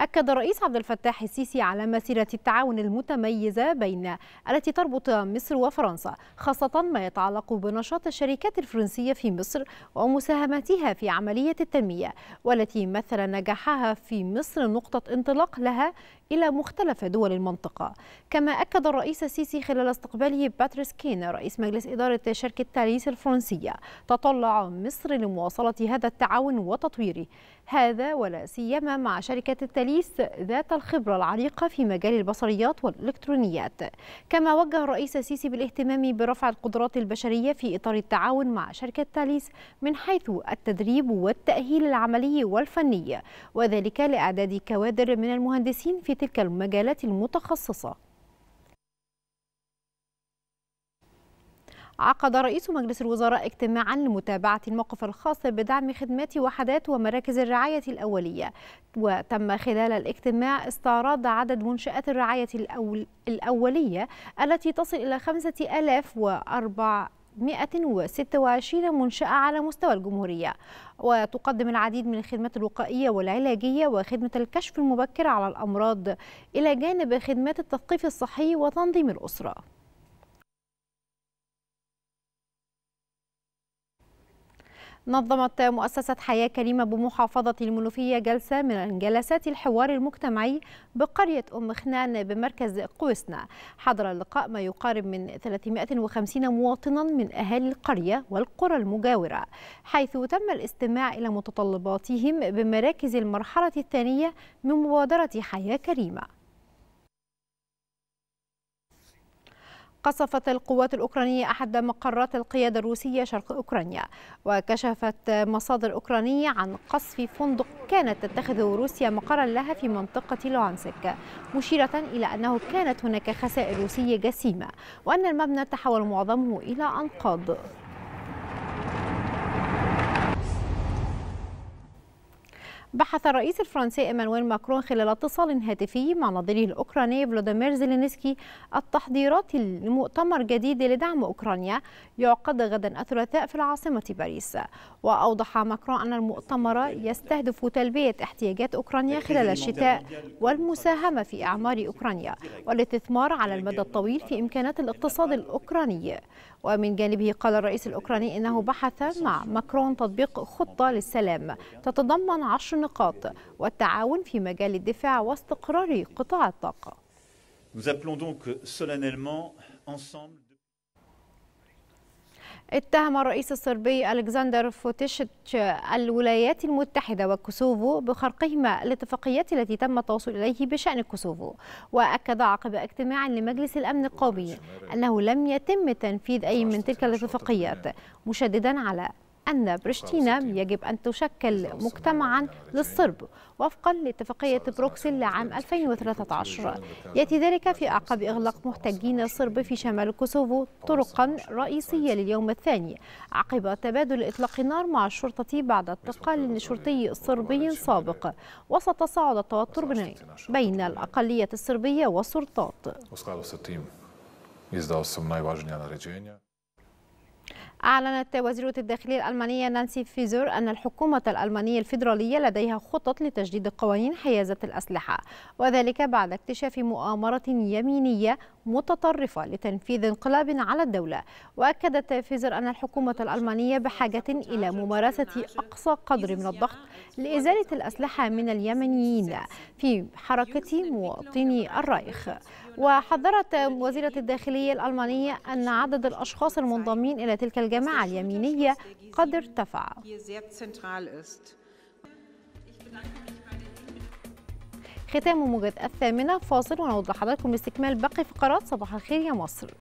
أكد الرئيس عبد الفتاح السيسي على مسيرة التعاون المتميزة بين التي تربط مصر وفرنسا خاصة ما يتعلق بنشاط الشركات الفرنسية في مصر ومساهمتها في عملية التنمية والتي مثل نجاحها في مصر نقطة انطلاق لها إلى مختلف دول المنطقة كما أكد الرئيس السيسي خلال استقباله باتريس كين رئيس مجلس إدارة شركة تاليس الفرنسية تطلع مصر لمواصلة هذا التعاون وتطويره هذا ولا سيما مع شركة التاليس السويساليس ذات الخبرة العريقة في مجال البصريات والإلكترونيات كما وجه الرئيس السيسي بالاهتمام برفع القدرات البشرية في إطار التعاون مع شركة تاليس من حيث التدريب والتأهيل العملي والفني وذلك لإعداد كوادر من المهندسين في تلك المجالات المتخصصة عقد رئيس مجلس الوزراء اجتماعا لمتابعة الموقف الخاص بدعم خدمات وحدات ومراكز الرعاية الأولية وتم خلال الاجتماع استعراض عدد منشآت الرعاية الأول الأولية التي تصل إلى 5426 منشأة على مستوى الجمهورية وتقدم العديد من الخدمات الوقائية والعلاجية وخدمة الكشف المبكر على الأمراض إلى جانب خدمات التثقيف الصحي وتنظيم الأسرة نظمت مؤسسة حياة كريمة بمحافظة المنوفية جلسة من جلسات الحوار المجتمعي بقرية أم خنان بمركز قويسنا حضر اللقاء ما يقارب من 350 مواطنا من أهالي القرية والقرى المجاورة حيث تم الاستماع إلى متطلباتهم بمراكز المرحلة الثانية من مبادرة حياة كريمة قصفت القوات الأوكرانية أحد مقرات القيادة الروسية شرق أوكرانيا وكشفت مصادر أوكرانية عن قصف فندق كانت تتخذ روسيا مقرا لها في منطقة لوانسك مشيرة إلى أنه كانت هناك خسائر روسية جسيمة وأن المبنى تحول معظمه إلى أنقاض بحث الرئيس الفرنسي إيمانويل ماكرون خلال اتصال هاتفي مع نظيره الأوكراني فلاديمير زيلينسكي التحضيرات لمؤتمر جديد لدعم أوكرانيا يعقد غدا الثلاثاء في العاصمة باريس وأوضح ماكرون أن المؤتمر يستهدف تلبية احتياجات أوكرانيا خلال الشتاء والمساهمة في إعمار أوكرانيا والاستثمار على المدى الطويل في إمكانات الاقتصاد الأوكراني ومن جانبه قال الرئيس الأوكراني إنه بحث مع ماكرون تطبيق خطة للسلام تتضمن عشر النقاط والتعاون في مجال الدفاع واستقرار قطاع الطاقة اتهم الرئيس الصربي ألكسندر فوتيشتش الولايات المتحدة وكوسوفو بخرقهما الاتفاقيات التي تم التوصل إليه بشأن كوسوفو وأكد عقب اجتماع لمجلس الأمن القومي أنه لم يتم تنفيذ أي من تلك الاتفاقيات مشددا على أن برشتينا يجب أن تشكل مجتمعا للصرب وفقا لاتفاقية بروكسل لعام 2013 يأتي ذلك في أعقاب إغلاق محتجين الصرب في شمال كوسوفو طرقا رئيسية لليوم الثاني عقب تبادل إطلاق نار مع الشرطة بعد اعتقال لشرطي صربي سابق وسط صعود التوتر بين الأقلية الصربية والسلطات. أعلنت وزيرة الداخلية الألمانية نانسي فيزر أن الحكومة الألمانية الفيدرالية لديها خطط لتجديد قوانين حيازة الأسلحة وذلك بعد اكتشاف مؤامرة يمينية متطرفة لتنفيذ انقلاب على الدولة وأكدت فيزر أن الحكومة الألمانية بحاجة إلى ممارسة أقصى قدر من الضغط لإزالة الأسلحة من اليمنيين في حركة مواطني الرايخ وحذرت وزيرة الداخلية الألمانية أن عدد الأشخاص المنضمين إلى تلك الجماعة اليمينية قد ارتفع ختام موجز الثامنة فاصل ونعود لحضراتكم باستكمال باقي فقرات صباح الخير يا مصر